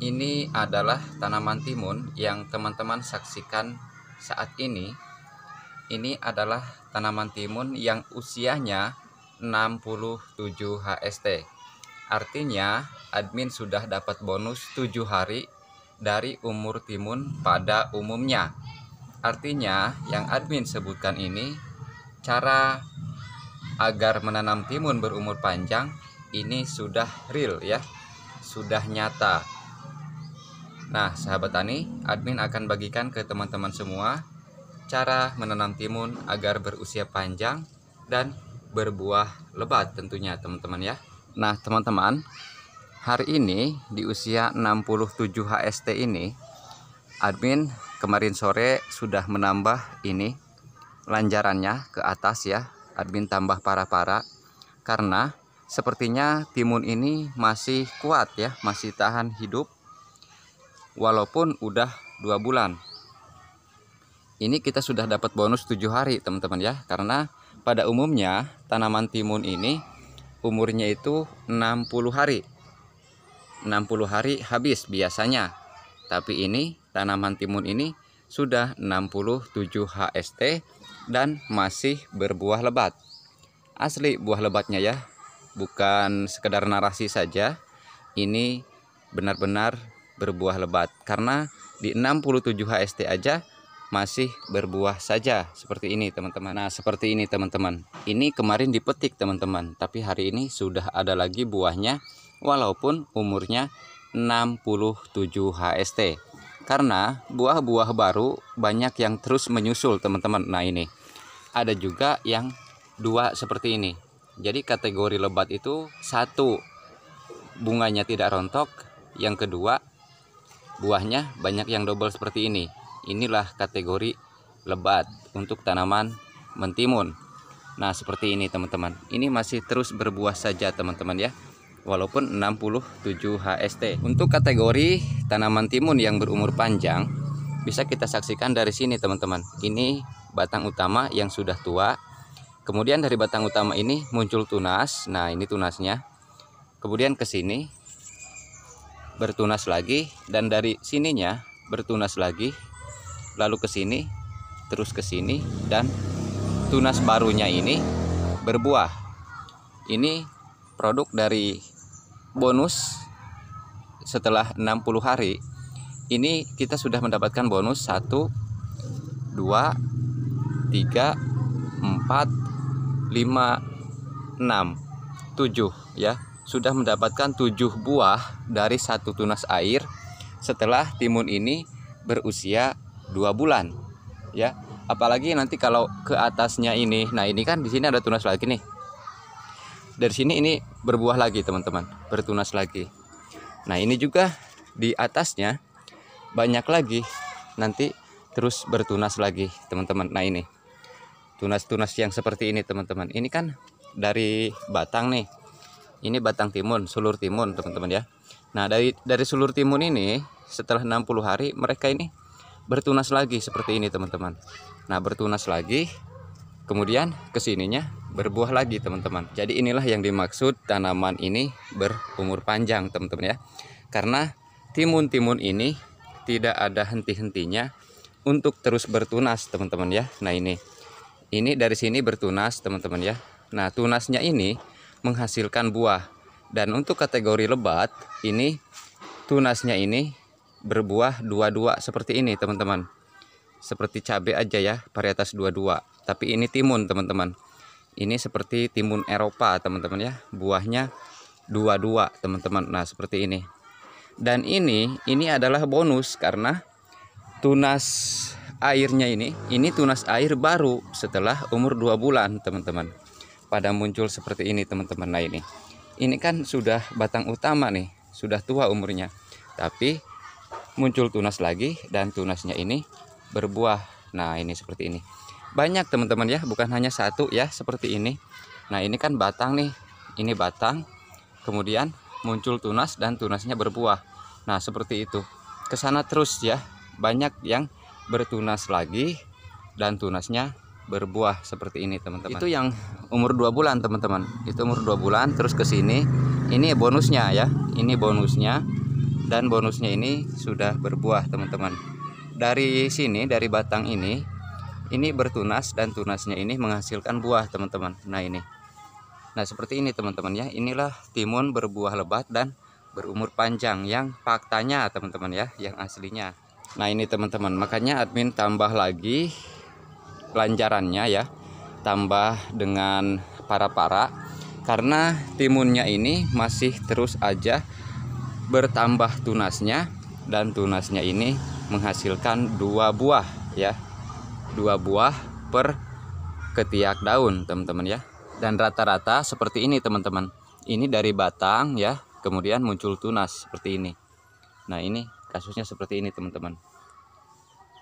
Ini adalah tanaman timun yang teman-teman saksikan saat ini. Ini adalah tanaman timun yang usianya 67 HST. Artinya, admin sudah dapat bonus 7 hari dari umur timun pada umumnya. Artinya, yang admin sebutkan ini cara agar menanam timun berumur panjang ini sudah real ya, sudah nyata Nah, sahabat tani, admin akan bagikan ke teman-teman semua cara menanam timun agar berusia panjang dan berbuah lebat tentunya teman-teman ya. Nah, teman-teman, hari ini di usia 67 HST ini admin kemarin sore sudah menambah ini lanjarannya ke atas ya. Admin tambah para-para karena sepertinya timun ini masih kuat ya, masih tahan hidup walaupun udah dua bulan ini kita sudah dapat bonus tujuh hari teman-teman ya karena pada umumnya tanaman timun ini umurnya itu 60 hari 60 hari habis biasanya tapi ini tanaman timun ini sudah 67 HST dan masih berbuah lebat asli buah lebatnya ya bukan sekedar narasi saja ini benar-benar berbuah lebat karena di 67 HST aja masih berbuah saja seperti ini teman-teman nah seperti ini teman-teman ini kemarin dipetik teman-teman tapi hari ini sudah ada lagi buahnya walaupun umurnya 67 HST karena buah-buah baru banyak yang terus menyusul teman-teman nah ini ada juga yang dua seperti ini jadi kategori lebat itu satu bunganya tidak rontok yang kedua Buahnya banyak yang double seperti ini. Inilah kategori lebat untuk tanaman mentimun. Nah, seperti ini teman-teman. Ini masih terus berbuah saja teman-teman ya. Walaupun 67 HST. Untuk kategori tanaman timun yang berumur panjang bisa kita saksikan dari sini teman-teman. Ini batang utama yang sudah tua. Kemudian dari batang utama ini muncul tunas. Nah, ini tunasnya. Kemudian ke sini bertunas lagi dan dari sininya bertunas lagi lalu ke sini terus ke sini dan tunas barunya ini berbuah ini produk dari bonus setelah 60 hari ini kita sudah mendapatkan bonus 1 2 3 4 5 6 7 ya sudah mendapatkan tujuh buah dari satu tunas air setelah timun ini berusia dua bulan. Ya. Apalagi nanti kalau ke atasnya ini. Nah, ini kan di sini ada tunas lagi nih. Dari sini ini berbuah lagi, teman-teman. Bertunas lagi. Nah, ini juga di atasnya banyak lagi nanti terus bertunas lagi, teman-teman. Nah, ini tunas-tunas yang seperti ini teman-teman ini kan dari batang nih ini batang timun sulur timun teman-teman ya nah dari dari sulur timun ini setelah 60 hari mereka ini bertunas lagi seperti ini teman-teman nah bertunas lagi kemudian kesininya berbuah lagi teman-teman jadi inilah yang dimaksud tanaman ini berumur panjang teman-teman ya karena timun-timun ini tidak ada henti-hentinya untuk terus bertunas teman-teman ya nah ini ini dari sini bertunas teman-teman ya nah tunasnya ini menghasilkan buah. Dan untuk kategori lebat, ini tunasnya ini berbuah dua-dua seperti ini, teman-teman. Seperti cabai aja ya, varietas dua-dua. Tapi ini timun, teman-teman. Ini seperti timun Eropa, teman-teman ya. Buahnya dua-dua, teman-teman. Nah, seperti ini. Dan ini, ini adalah bonus karena tunas airnya ini, ini tunas air baru setelah umur dua bulan, teman-teman pada muncul seperti ini teman-teman nah ini ini kan sudah batang utama nih sudah tua umurnya tapi muncul tunas lagi dan tunasnya ini berbuah nah ini seperti ini banyak teman-teman ya bukan hanya satu ya seperti ini nah ini kan batang nih ini batang kemudian muncul tunas dan tunasnya berbuah nah seperti itu kesana terus ya banyak yang bertunas lagi dan tunasnya berbuah seperti ini teman-teman itu yang umur dua bulan teman-teman itu umur dua bulan terus ke sini ini bonusnya ya ini bonusnya dan bonusnya ini sudah berbuah teman-teman dari sini dari batang ini ini bertunas dan tunasnya ini menghasilkan buah teman-teman nah ini nah seperti ini teman-teman ya inilah timun berbuah lebat dan berumur panjang yang faktanya teman-teman ya yang aslinya Nah ini teman-teman makanya admin tambah lagi lancarannya ya tambah dengan para-para karena timunnya ini masih terus aja bertambah tunasnya dan tunasnya ini menghasilkan dua buah ya dua buah per ketiak daun teman-teman ya dan rata-rata seperti ini teman-teman ini dari batang ya kemudian muncul tunas seperti ini nah ini kasusnya seperti ini teman-teman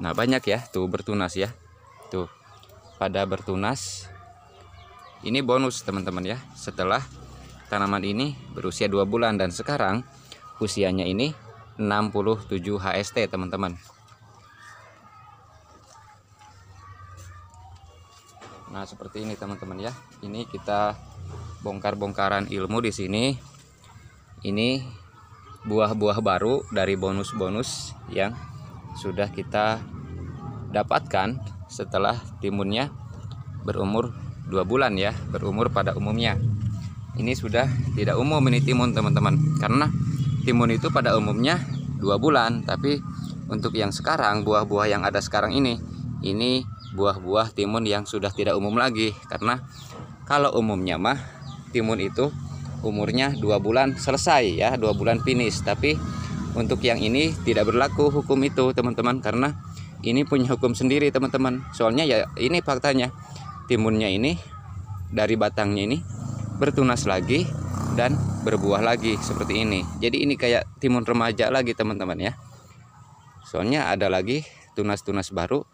nah banyak ya tuh bertunas ya tuh gitu. pada bertunas ini bonus teman-teman ya setelah tanaman ini berusia dua bulan dan sekarang usianya ini 67 HST teman-teman Nah seperti ini teman-teman ya ini kita bongkar-bongkaran ilmu di sini ini buah-buah baru dari bonus-bonus yang sudah kita dapatkan setelah timunnya berumur dua bulan ya berumur pada umumnya ini sudah tidak umum ini timun teman-teman karena timun itu pada umumnya dua bulan tapi untuk yang sekarang buah-buah yang ada sekarang ini ini buah-buah timun yang sudah tidak umum lagi karena kalau umumnya mah timun itu umurnya dua bulan selesai ya dua bulan finish tapi untuk yang ini tidak berlaku hukum itu teman-teman karena ini punya hukum sendiri teman-teman soalnya ya ini faktanya timunnya ini dari batangnya ini bertunas lagi dan berbuah lagi seperti ini jadi ini kayak timun remaja lagi teman-teman ya soalnya ada lagi tunas-tunas baru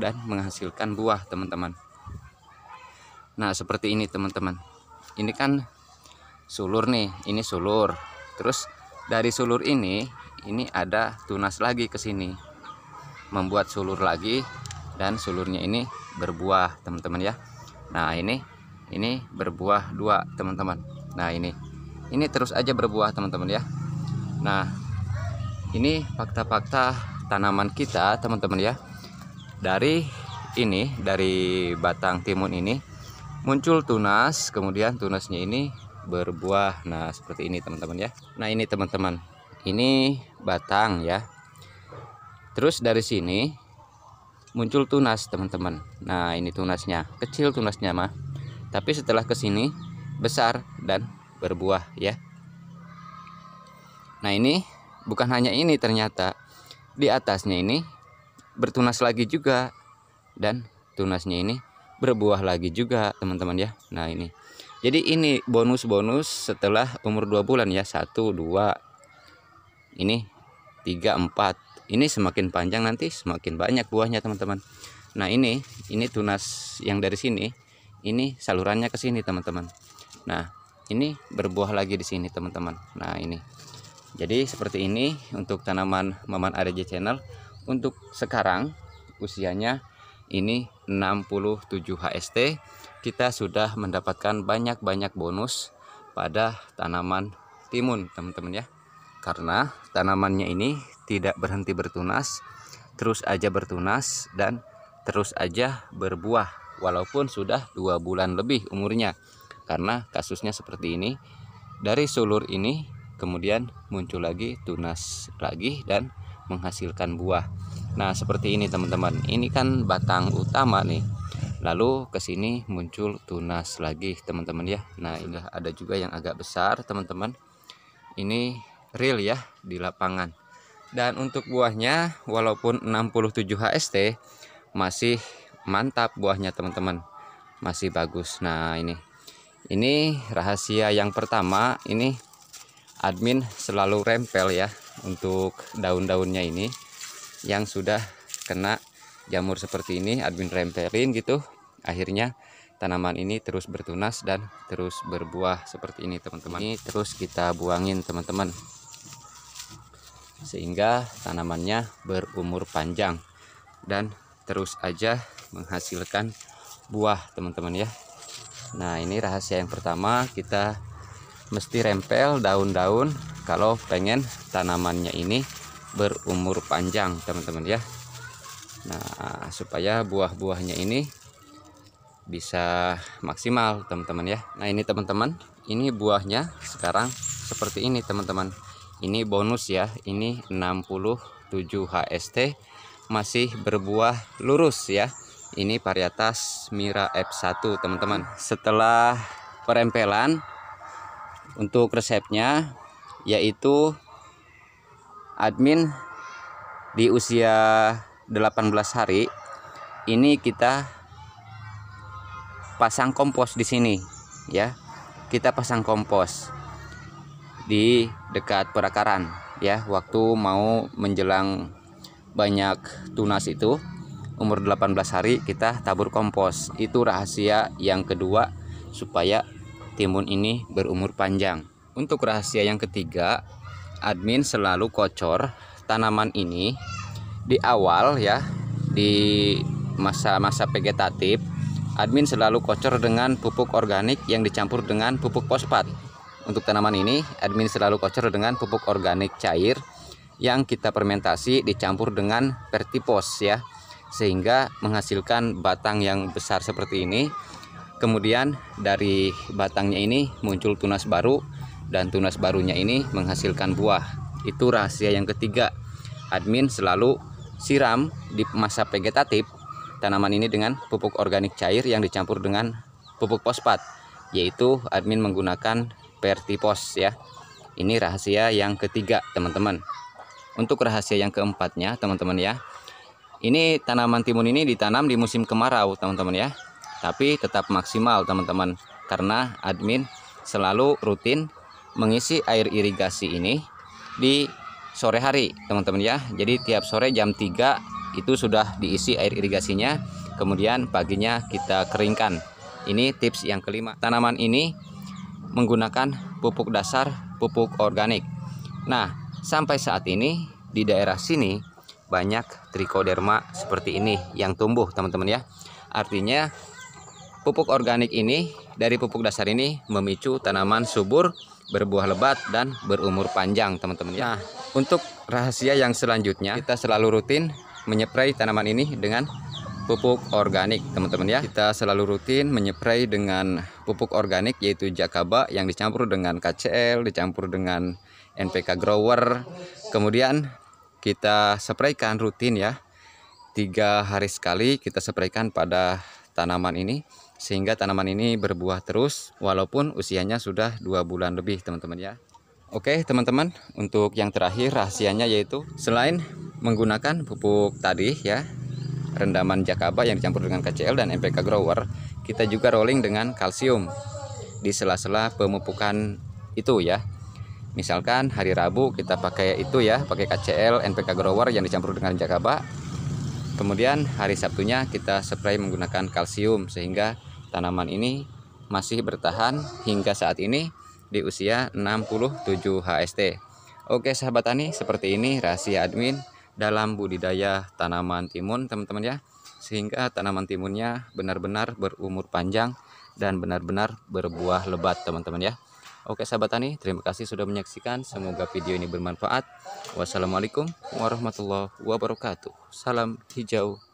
dan menghasilkan buah teman-teman nah seperti ini teman-teman ini kan sulur nih ini sulur terus dari sulur ini ini ada tunas lagi ke sini membuat sulur lagi dan sulurnya ini berbuah teman-teman ya nah ini ini berbuah dua teman-teman nah ini ini terus aja berbuah teman-teman ya nah ini fakta-fakta tanaman kita teman-teman ya dari ini dari batang timun ini muncul tunas kemudian tunasnya ini berbuah nah seperti ini teman-teman ya nah ini teman-teman ini batang ya terus dari sini muncul tunas teman-teman nah ini tunasnya kecil tunasnya mah tapi setelah kesini besar dan berbuah ya nah ini bukan hanya ini ternyata di atasnya ini bertunas lagi juga dan tunasnya ini berbuah lagi juga teman-teman ya nah ini jadi ini bonus-bonus setelah umur 2 bulan ya satu dua ini tiga empat ini semakin panjang nanti semakin banyak buahnya teman-teman nah ini ini tunas yang dari sini ini salurannya ke sini teman-teman nah ini berbuah lagi di sini teman-teman nah ini jadi seperti ini untuk tanaman Maman ADJ channel untuk sekarang usianya ini 67 HST kita sudah mendapatkan banyak-banyak bonus pada tanaman timun teman-teman ya karena tanamannya ini tidak berhenti bertunas, terus aja bertunas dan terus aja berbuah walaupun sudah dua bulan lebih umurnya karena kasusnya seperti ini dari sulur ini kemudian muncul lagi tunas lagi dan menghasilkan buah nah seperti ini teman-teman ini kan batang utama nih lalu ke sini muncul tunas lagi teman-teman ya nah ini ada juga yang agak besar teman-teman ini real ya di lapangan dan untuk buahnya walaupun 67 HST masih mantap buahnya teman-teman. Masih bagus. Nah, ini. Ini rahasia yang pertama, ini admin selalu rempel ya untuk daun-daunnya ini yang sudah kena jamur seperti ini admin rempelin gitu. Akhirnya tanaman ini terus bertunas dan terus berbuah seperti ini teman-teman. Ini terus kita buangin teman-teman sehingga tanamannya berumur panjang dan terus aja menghasilkan buah teman-teman ya Nah ini rahasia yang pertama kita mesti rempel daun-daun kalau pengen tanamannya ini berumur panjang teman-teman ya Nah supaya buah-buahnya ini bisa maksimal teman-teman ya Nah ini teman-teman ini buahnya sekarang seperti ini teman-teman ini bonus ya ini 67 HST masih berbuah lurus ya ini varietas Mira F1 teman-teman setelah perempelan untuk resepnya yaitu admin di usia 18 hari ini kita pasang kompos di sini ya kita pasang kompos di dekat perakaran ya waktu mau menjelang banyak tunas itu umur 18 hari kita tabur kompos itu rahasia yang kedua supaya timun ini berumur panjang untuk rahasia yang ketiga admin selalu kocor tanaman ini di awal ya di masa-masa vegetatif admin selalu kocor dengan pupuk organik yang dicampur dengan pupuk fosfat untuk tanaman ini, admin selalu kocor dengan pupuk organik cair yang kita fermentasi dicampur dengan pertipos ya. Sehingga menghasilkan batang yang besar seperti ini. Kemudian dari batangnya ini muncul tunas baru dan tunas barunya ini menghasilkan buah. Itu rahasia yang ketiga. Admin selalu siram di masa vegetatif tanaman ini dengan pupuk organik cair yang dicampur dengan pupuk fosfat yaitu admin menggunakan Vertipos ya. Ini rahasia yang ketiga, teman-teman. Untuk rahasia yang keempatnya, teman-teman ya. Ini tanaman timun ini ditanam di musim kemarau, teman-teman ya. Tapi tetap maksimal, teman-teman, karena admin selalu rutin mengisi air irigasi ini di sore hari, teman-teman ya. Jadi tiap sore jam 3 itu sudah diisi air irigasinya, kemudian paginya kita keringkan. Ini tips yang kelima. Tanaman ini menggunakan pupuk dasar pupuk organik. Nah, sampai saat ini di daerah sini banyak trichoderma seperti ini yang tumbuh, teman-teman ya. Artinya pupuk organik ini dari pupuk dasar ini memicu tanaman subur berbuah lebat dan berumur panjang, teman-teman ya. Nah, untuk rahasia yang selanjutnya, kita selalu rutin menyeprai tanaman ini dengan pupuk organik, teman-teman ya. Kita selalu rutin menyeprai dengan pupuk organik yaitu Jakaba yang dicampur dengan KCL, dicampur dengan NPK grower. Kemudian kita spraykan rutin ya. Tiga hari sekali kita spraykan pada tanaman ini sehingga tanaman ini berbuah terus walaupun usianya sudah dua bulan lebih teman-teman ya. Oke teman-teman untuk yang terakhir rahasianya yaitu selain menggunakan pupuk tadi ya rendaman jakaba yang dicampur dengan KCL dan NPK grower kita juga rolling dengan kalsium di sela-sela pemupukan itu ya. Misalkan hari Rabu kita pakai itu ya, pakai KCL NPK grower yang dicampur dengan jakaba. Kemudian hari Sabtunya kita spray menggunakan kalsium sehingga tanaman ini masih bertahan hingga saat ini di usia 67 HST. Oke sahabat tani, seperti ini rahasia admin dalam budidaya tanaman timun teman-teman ya sehingga tanaman timunnya benar-benar berumur panjang dan benar-benar berbuah lebat teman-teman ya. Oke sahabat tani, terima kasih sudah menyaksikan. Semoga video ini bermanfaat. Wassalamualaikum warahmatullahi wabarakatuh. Salam hijau